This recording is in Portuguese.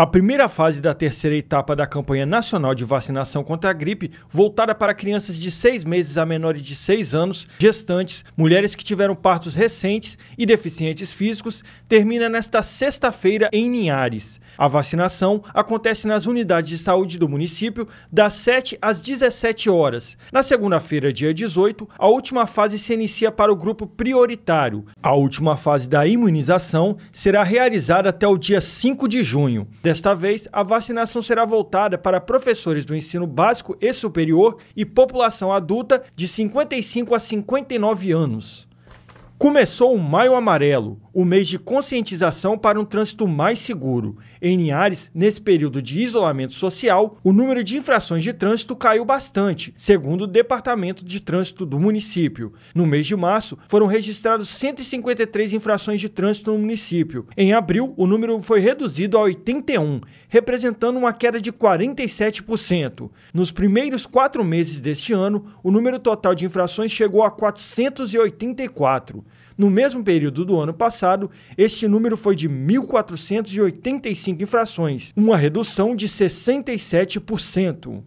A primeira fase da terceira etapa da campanha nacional de vacinação contra a gripe, voltada para crianças de seis meses a menores de seis anos, gestantes, mulheres que tiveram partos recentes e deficientes físicos, termina nesta sexta-feira em Linhares. A vacinação acontece nas unidades de saúde do município das 7 às 17 horas. Na segunda-feira, dia 18, a última fase se inicia para o grupo prioritário. A última fase da imunização será realizada até o dia 5 de junho. Desta vez, a vacinação será voltada para professores do ensino básico e superior e população adulta de 55 a 59 anos. Começou o Maio Amarelo o mês de conscientização para um trânsito mais seguro. Em Linhares, nesse período de isolamento social, o número de infrações de trânsito caiu bastante, segundo o Departamento de Trânsito do município. No mês de março, foram registrados 153 infrações de trânsito no município. Em abril, o número foi reduzido a 81, representando uma queda de 47%. Nos primeiros quatro meses deste ano, o número total de infrações chegou a 484. No mesmo período do ano passado, este número foi de 1.485 infrações, uma redução de 67%.